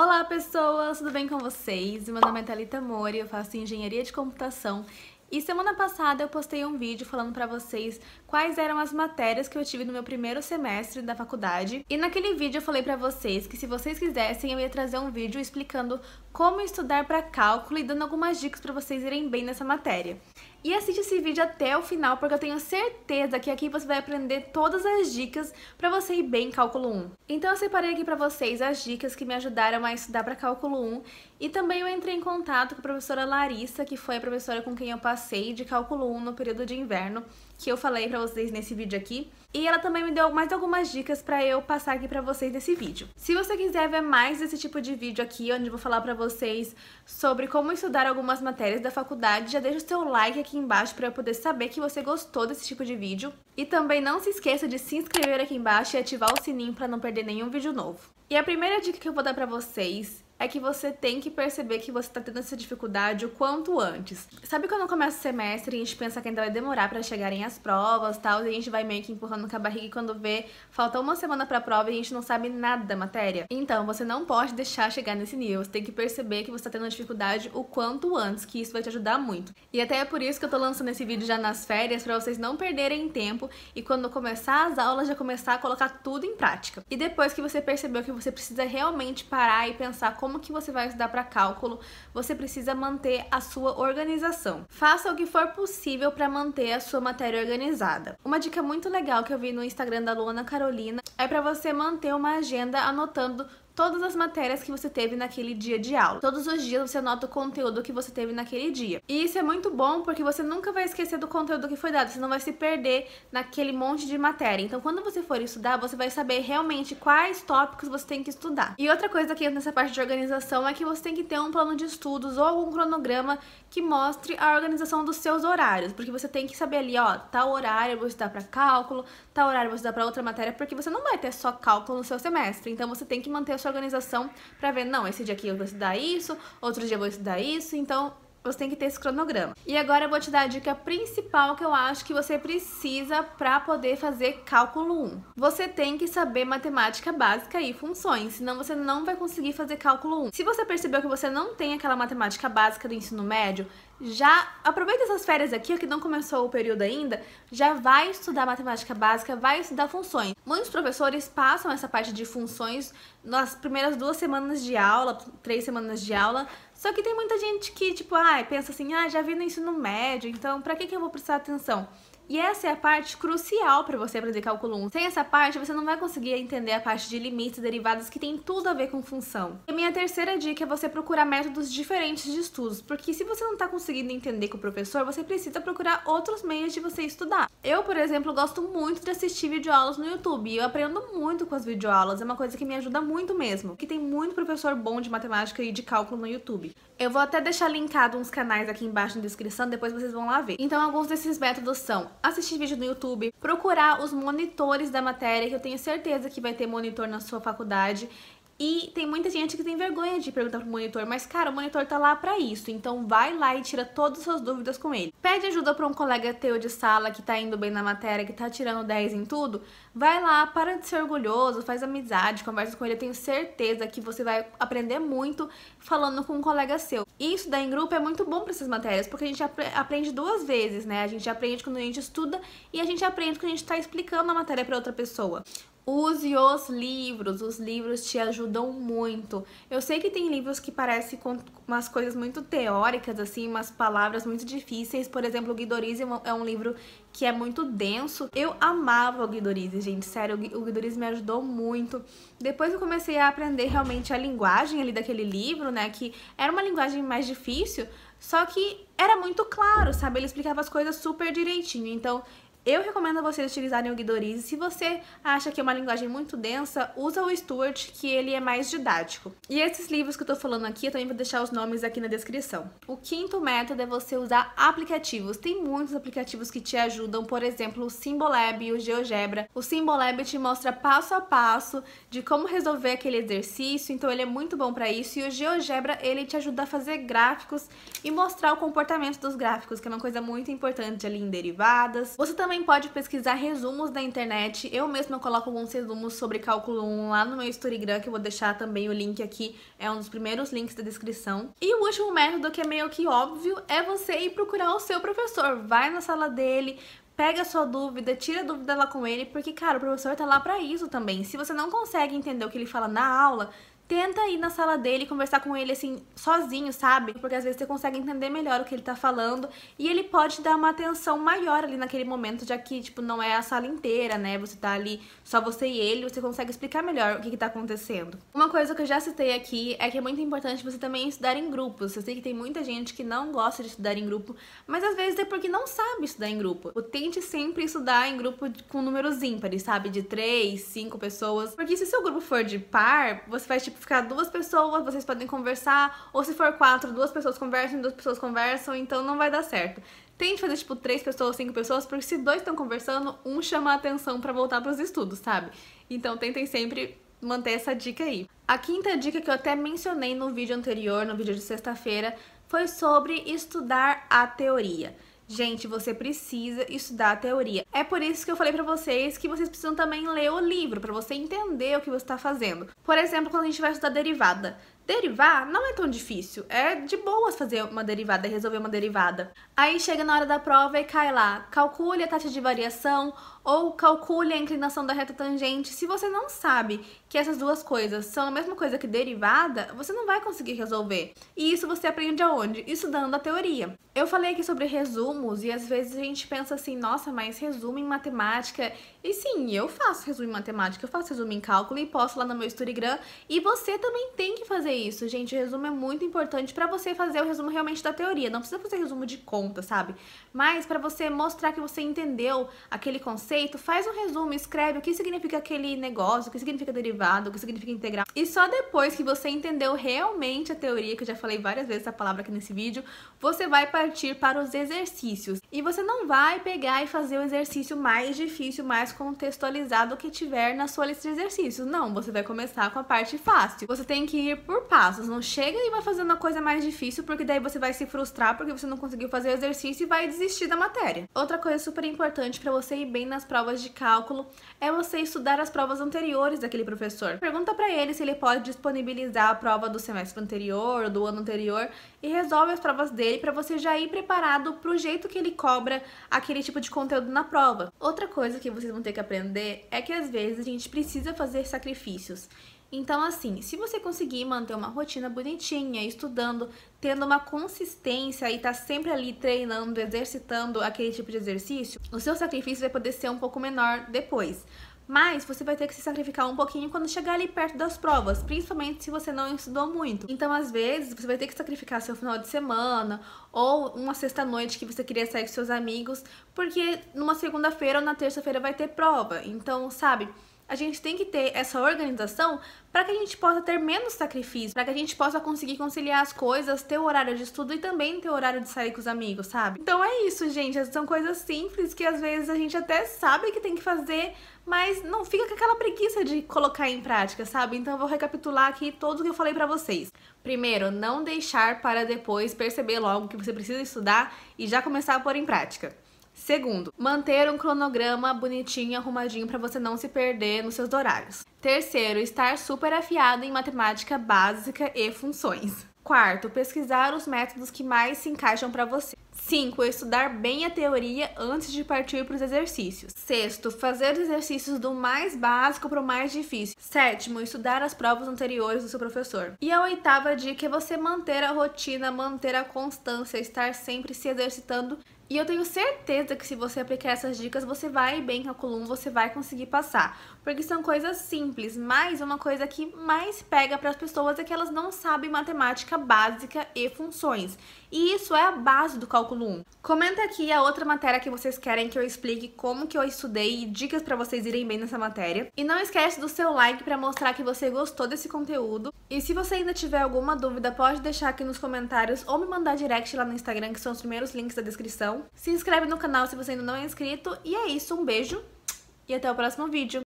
Olá pessoas, tudo bem com vocês? Meu nome é Thalita Mori, eu faço engenharia de computação e semana passada eu postei um vídeo falando para vocês quais eram as matérias que eu tive no meu primeiro semestre da faculdade. E naquele vídeo eu falei para vocês que se vocês quisessem eu ia trazer um vídeo explicando como estudar para cálculo e dando algumas dicas para vocês irem bem nessa matéria. E assiste esse vídeo até o final, porque eu tenho certeza que aqui você vai aprender todas as dicas para você ir bem em Cálculo 1. Então eu separei aqui para vocês as dicas que me ajudaram a estudar para Cálculo 1 e também eu entrei em contato com a professora Larissa, que foi a professora com quem eu passei de Cálculo 1 no período de inverno, que eu falei para vocês nesse vídeo aqui. E ela também me deu mais algumas dicas para eu passar aqui para vocês nesse vídeo. Se você quiser ver mais desse tipo de vídeo aqui, onde eu vou falar para vocês sobre como estudar algumas matérias da faculdade, já deixa o seu like aqui aqui embaixo para eu poder saber que você gostou desse tipo de vídeo. E também não se esqueça de se inscrever aqui embaixo e ativar o sininho para não perder nenhum vídeo novo. E a primeira dica que eu vou dar para vocês é que você tem que perceber que você tá tendo essa dificuldade o quanto antes. Sabe quando começa o semestre e a gente pensa que ainda vai demorar para chegarem as provas tal, e a gente vai meio que empurrando com a barriga e quando vê, falta uma semana pra prova e a gente não sabe nada da matéria? Então, você não pode deixar chegar nesse nível, você tem que perceber que você tá tendo dificuldade o quanto antes, que isso vai te ajudar muito. E até é por isso que eu tô lançando esse vídeo já nas férias, para vocês não perderem tempo e quando começar as aulas, já começar a colocar tudo em prática. E depois que você percebeu que você precisa realmente parar e pensar como como que você vai estudar para cálculo, você precisa manter a sua organização. Faça o que for possível para manter a sua matéria organizada. Uma dica muito legal que eu vi no Instagram da Luana Carolina é para você manter uma agenda anotando todas as matérias que você teve naquele dia de aula. Todos os dias você anota o conteúdo que você teve naquele dia. E isso é muito bom porque você nunca vai esquecer do conteúdo que foi dado, você não vai se perder naquele monte de matéria. Então, quando você for estudar, você vai saber realmente quais tópicos você tem que estudar. E outra coisa que entra nessa parte de organização é que você tem que ter um plano de estudos ou algum cronograma que mostre a organização dos seus horários, porque você tem que saber ali, ó, tal horário você vou estudar para cálculo, tal horário você vou estudar para outra matéria, porque você não vai ter só cálculo no seu semestre. Então, você tem que manter a sua organização para ver, não, esse dia aqui eu vou estudar isso, outro dia eu vou estudar isso, então você tem que ter esse cronograma. E agora eu vou te dar a dica principal que eu acho que você precisa para poder fazer cálculo 1. Você tem que saber matemática básica e funções, senão você não vai conseguir fazer cálculo 1. Se você percebeu que você não tem aquela matemática básica do ensino médio, já aproveita essas férias aqui, que não começou o período ainda, já vai estudar matemática básica, vai estudar funções. Muitos professores passam essa parte de funções nas primeiras duas semanas de aula, três semanas de aula, só que tem muita gente que, tipo, ai, pensa assim, ah, já vi no ensino médio, então pra que, que eu vou prestar atenção? E essa é a parte crucial para você aprender cálculo 1. Sem essa parte, você não vai conseguir entender a parte de limites e derivadas que tem tudo a ver com função. E a minha terceira dica é você procurar métodos diferentes de estudos, porque se você não está conseguindo entender com o professor, você precisa procurar outros meios de você estudar. Eu, por exemplo, gosto muito de assistir videoaulas no YouTube e eu aprendo muito com as videoaulas, é uma coisa que me ajuda muito mesmo, que tem muito professor bom de matemática e de cálculo no YouTube. Eu vou até deixar linkado uns canais aqui embaixo na descrição, depois vocês vão lá ver. Então, alguns desses métodos são assistir vídeo no YouTube, procurar os monitores da matéria, que eu tenho certeza que vai ter monitor na sua faculdade. E tem muita gente que tem vergonha de perguntar pro monitor, mas cara, o monitor tá lá para isso, então vai lá e tira todas as suas dúvidas com ele. Pede ajuda pra um colega teu de sala que tá indo bem na matéria, que tá tirando 10 em tudo, vai lá, para de ser orgulhoso, faz amizade, conversa com ele, eu tenho certeza que você vai aprender muito falando com um colega seu. E isso daí em grupo é muito bom para essas matérias, porque a gente aprende duas vezes, né? A gente aprende quando a gente estuda e a gente aprende quando a gente tá explicando a matéria pra outra pessoa. Use os livros, os livros te ajudam muito. Eu sei que tem livros que parecem com umas coisas muito teóricas, assim, umas palavras muito difíceis. Por exemplo, o Guidorize é um é livro que é muito denso. Eu amava o Guidorize, gente, sério, o Guidorize me ajudou muito. Depois eu comecei a aprender realmente a linguagem ali daquele livro, né, que era uma linguagem mais difícil, só que era muito claro, sabe? Ele explicava as coisas super direitinho. Então, eu recomendo a vocês utilizarem o Guidorize. Se você acha que é uma linguagem muito densa, usa o Stuart, que ele é mais didático. E esses livros que eu tô falando aqui, eu também vou deixar os nomes aqui na descrição. O quinto método é você usar aplicativos. Tem muitos aplicativos que te ajudam, por exemplo, o Simbolab e o GeoGebra. O Simbolab te mostra passo a passo de como resolver aquele exercício, então ele é muito bom para isso. E o GeoGebra, ele te ajuda a fazer gráficos e mostrar o comportamento dos gráficos, que é uma coisa muito importante ali em derivadas. Você também também pode pesquisar resumos na internet. Eu mesma coloco alguns resumos sobre cálculo 1 lá no meu Instagram, que eu vou deixar também o link aqui. É um dos primeiros links da descrição. E o último método, que é meio que óbvio, é você ir procurar o seu professor. Vai na sala dele, pega a sua dúvida, tira a dúvida lá com ele, porque, cara, o professor tá lá para isso também. Se você não consegue entender o que ele fala na aula, tenta ir na sala dele conversar com ele assim sozinho, sabe? Porque às vezes você consegue entender melhor o que ele tá falando e ele pode dar uma atenção maior ali naquele momento, já que tipo não é a sala inteira, né? Você tá ali só você e ele, você consegue explicar melhor o que que tá acontecendo. Uma coisa que eu já citei aqui é que é muito importante você também estudar em grupos. Eu sei que tem muita gente que não gosta de estudar em grupo, mas às vezes é porque não sabe estudar em grupo. Eu tente sempre estudar em grupo com números ímpares, sabe? De três, cinco pessoas. Porque se seu grupo for de par, você faz tipo ficar duas pessoas, vocês podem conversar, ou se for quatro, duas pessoas conversam, duas pessoas conversam, então não vai dar certo. Tente fazer tipo três pessoas, cinco pessoas, porque se dois estão conversando, um chama a atenção para voltar para os estudos, sabe? Então tentem sempre manter essa dica aí. A quinta dica que eu até mencionei no vídeo anterior, no vídeo de sexta-feira, foi sobre estudar a teoria. Gente, você precisa estudar a teoria. É por isso que eu falei para vocês que vocês precisam também ler o livro para você entender o que você está fazendo. Por exemplo, quando a gente vai estudar derivada, Derivar não é tão difícil, é de boas fazer uma derivada, é resolver uma derivada. Aí chega na hora da prova e cai lá, calcule a taxa de variação ou calcule a inclinação da reta tangente. Se você não sabe que essas duas coisas são a mesma coisa que derivada, você não vai conseguir resolver. E isso você aprende aonde? Estudando a teoria. Eu falei aqui sobre resumos e às vezes a gente pensa assim, nossa, mas resumo em matemática. E sim, eu faço resumo em matemática, eu faço resumo em cálculo e posto lá no meu Instagram. E você também tem que fazer isso, gente. O resumo é muito importante para você fazer o resumo realmente da teoria. Não precisa fazer resumo de conta, sabe? Mas para você mostrar que você entendeu aquele conceito, faz um resumo, escreve o que significa aquele negócio, o que significa derivado, o que significa integral. E só depois que você entendeu realmente a teoria, que eu já falei várias vezes essa palavra aqui nesse vídeo, você vai partir para os exercícios. E você não vai pegar e fazer o exercício mais difícil, mais contextualizado que tiver na sua lista de exercícios. Não, você vai começar com a parte fácil. Você tem que ir por passos. Não chega e vai fazendo a coisa mais difícil, porque daí você vai se frustrar porque você não conseguiu fazer o exercício e vai desistir da matéria. Outra coisa super importante para você ir bem nas provas de cálculo é você estudar as provas anteriores daquele professor. Pergunta para ele se ele pode disponibilizar a prova do semestre anterior, ou do ano anterior e resolve as provas dele para você já ir preparado pro jeito que ele cobra aquele tipo de conteúdo na prova. Outra coisa que vocês vão ter que aprender é que às vezes a gente precisa fazer sacrifícios. Então, assim, se você conseguir manter uma rotina bonitinha, estudando, tendo uma consistência e tá sempre ali treinando, exercitando aquele tipo de exercício, o seu sacrifício vai poder ser um pouco menor depois. Mas você vai ter que se sacrificar um pouquinho quando chegar ali perto das provas, principalmente se você não estudou muito. Então, às vezes, você vai ter que sacrificar seu final de semana ou uma sexta-noite que você queria sair com seus amigos, porque numa segunda-feira ou na terça-feira vai ter prova. Então, sabe? a gente tem que ter essa organização para que a gente possa ter menos sacrifício, para que a gente possa conseguir conciliar as coisas, ter o horário de estudo e também ter o horário de sair com os amigos, sabe? Então é isso, gente. São coisas simples que às vezes a gente até sabe que tem que fazer, mas não fica com aquela preguiça de colocar em prática, sabe? Então eu vou recapitular aqui tudo que eu falei para vocês. Primeiro, não deixar para depois perceber logo que você precisa estudar e já começar a pôr em prática. Segundo, manter um cronograma bonitinho, e arrumadinho para você não se perder nos seus horários. Terceiro, estar super afiado em matemática básica e funções. Quarto, pesquisar os métodos que mais se encaixam para você. cinco, Estudar bem a teoria antes de partir para os exercícios. Sexto, fazer os exercícios do mais básico para o mais difícil. Sétimo, estudar as provas anteriores do seu professor. E a oitava dica é você manter a rotina, manter a constância, estar sempre se exercitando e eu tenho certeza que se você aplicar essas dicas, você vai bem com a coluna, você vai conseguir passar. Porque são coisas simples, mas uma coisa que mais pega para as pessoas é que elas não sabem matemática básica e funções. E isso é a base do cálculo 1. Comenta aqui a outra matéria que vocês querem que eu explique como que eu estudei e dicas para vocês irem bem nessa matéria. E não esquece do seu like para mostrar que você gostou desse conteúdo. E se você ainda tiver alguma dúvida, pode deixar aqui nos comentários ou me mandar direct lá no Instagram, que são os primeiros links da descrição. Se inscreve no canal se você ainda não é inscrito. E é isso, um beijo e até o próximo vídeo.